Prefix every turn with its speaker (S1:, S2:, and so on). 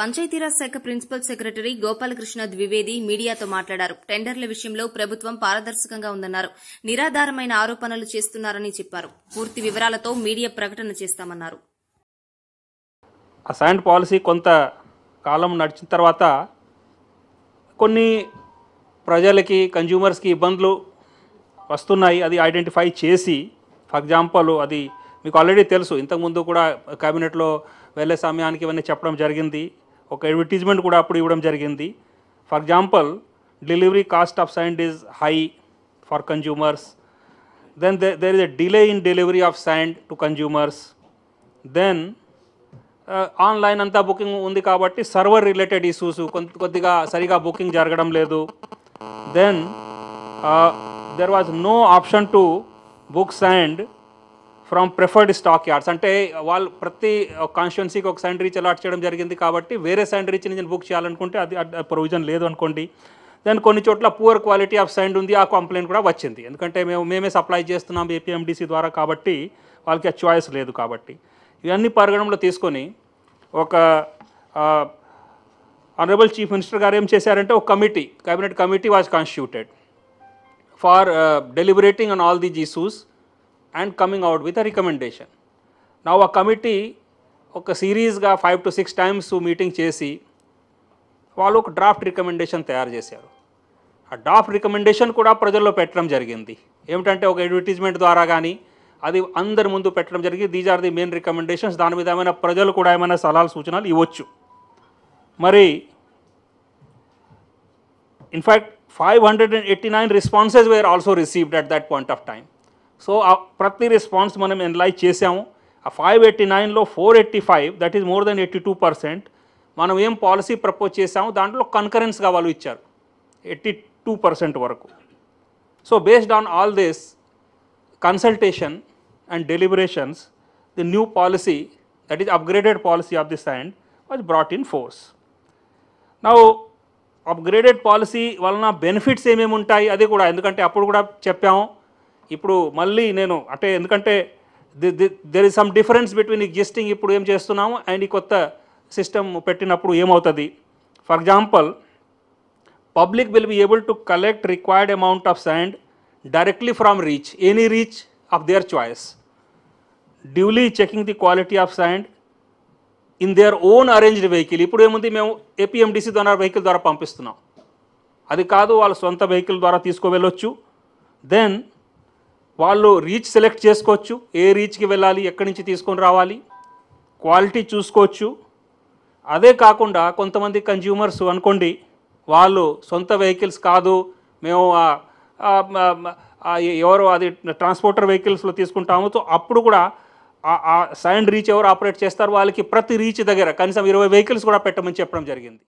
S1: పంచాయతీరాజ్ శాఖ principal secretary Gopalakrishna Dwivedi మీడియాతో మాట్లాడారు టెండర్ల విషయంలో ప్రభుత్వం పారదర్శకంగా ఉందన్నారు నిరాధారమైన ఆరోపణలు చేస్తున్నారని చెప్పారు పూర్తి వివరాలతో మీడియా ప్రకటన చేస్తామన్నారు అసైన్డ్ పాలసీ కొంత కాలం నడిచిన తర్వాత కొన్ని ప్రజలకి కన్జ్యూమర్స్కి ఇబ్బందులు వస్తున్నాయి అది ఐడెంటిఫై చేసి ఫర్ ఎగ్జాంపుల్ అది మీకు ఆల్రెడీ తెలుసు ఇంతకుముందు కూడా క్యాబినెట్లో వెళ్ళే సమయానికి ఇవన్నీ చెప్పడం జరిగింది ఒక అడ్వర్టీజ్మెంట్ కూడా అప్పుడు ఇవ్వడం జరిగింది for example delivery cost of sand is high for consumers then there, is a delay in delivery of of to consumers then online అంతా బుకింగ్ ఉంది కాబట్టి సర్వర్ రిలేటెడ్ ఇష్యూస్ కొంత కొద్దిగా సరిగా బుకింగ్ జరగడం లేదు then there was no option to book sand from preferred stock yards అంటే వాళ్ళు ప్రతి కాన్స్టిట్యున్సీకి ఒక సైండ్ రీచ్ అలాట్ చేయడం జరిగింది కాబట్టి వేరే సైండ్ రీచ్ని నేను బుక్ చేయాలనుకుంటే అది ప్రొవిజన్ లేదు అనుకోండి దెన్ కొన్ని చోట్ల పూర్ క్వాలిటీ ఆఫ్ సైండ్ ఉంది ఆ కంప్లైంట్ కూడా వచ్చింది ఎందుకంటే మేము మేమే సప్లై చేస్తున్నాం ఏపీఎండిసి ద్వారా కాబట్టి వాళ్ళకి ఆ చాయిస్ లేదు కాబట్టి ఇవన్నీ పరిగణంలో తీసుకొని ఒక ఆనరబుల్ చీఫ్ మినిస్టర్ గారు ఏం చేశారంటే ఒక committee cabinet committee was constituted for deliberating on all these issues and coming out with a recommendation నా a కమిటీ ఒక సిరీస్గా five to six times meeting చేసి వాళ్ళు ఒక డ్రాఫ్ట్ రికమెండేషన్ తయారు చేశారు ఆ డ్రాఫ్ట్ రికమెండేషన్ కూడా ప్రజల్లో పెట్టడం జరిగింది ఏమిటంటే ఒక అడ్వర్టీజ్మెంట్ ద్వారా కానీ అది అందరి ముందు పెట్టడం జరిగింది these are the main recommendations దాని మీద ఏమైనా ప్రజలు కూడా ఏమైనా సలహాలు సూచనలు ఇవ్వచ్చు మరి in fact five hundred and eighty nine responses were also received at that point of time so ప్రతి రెస్పాన్స్ మనం ఎనలైజ్ చేసాము ఆ ఫైవ్ ఎయిటీ నైన్లో four eighty five that is more than eighty two percent మనం ఏం పాలసీ ప్రపోజ్ చేసాము దాంట్లో కన్కరెన్స్గా వాళ్ళు ఇచ్చారు ఎయిటీ టూ పర్సెంట్ వరకు so based on all this consultation and deliberations the new policy that is upgraded policy of the signed was brought in force నా upgraded policy వలన బెనిఫిట్స్ ఏమేమి ఉంటాయి అది కూడా ఎందుకంటే అప్పుడు కూడా చెప్పాము ఇప్పుడు మళ్ళీ నేను అంటే ఎందుకంటే there is some difference between existing ఇప్పుడు ఏం చేస్తున్నాము అండ్ ఈ కొత్త సిస్టమ్ పెట్టినప్పుడు ఏమవుతుంది for example public will be able to collect required amount of sand directly from reach any reach of their choice duly checking the quality of sand in their own arranged vehicle ఇప్పుడు ఏముంది మేము APMDC ద్వారా vehicle ద్వారా పంపిస్తున్నాం అది కాదు వాళ్ళ సొంత వెహికల్ ద్వారా తీసుకువెళ్ళొచ్చు దెన్ వాళ్ళు రీచ్ సెలెక్ట్ చేసుకోవచ్చు ఏ రీచ్కి వెళ్ళాలి ఎక్కడి నుంచి తీసుకొని రావాలి క్వాలిటీ చూసుకోవచ్చు అదే కాకుండా కొంతమంది కన్జ్యూమర్స్ అనుకోండి వాళ్ళు సొంత వెహికల్స్ కాదు మేము ఎవరు అది ట్రాన్స్పోర్టర్ వెహికల్స్లో తీసుకుంటాము సో అప్పుడు కూడా సైండ్ రీచ్ ఎవరు ఆపరేట్ చేస్తారు వాళ్ళకి ప్రతి రీచ్ దగ్గర కనీసం ఇరవై వెహికల్స్ కూడా పెట్టమని చెప్పడం జరిగింది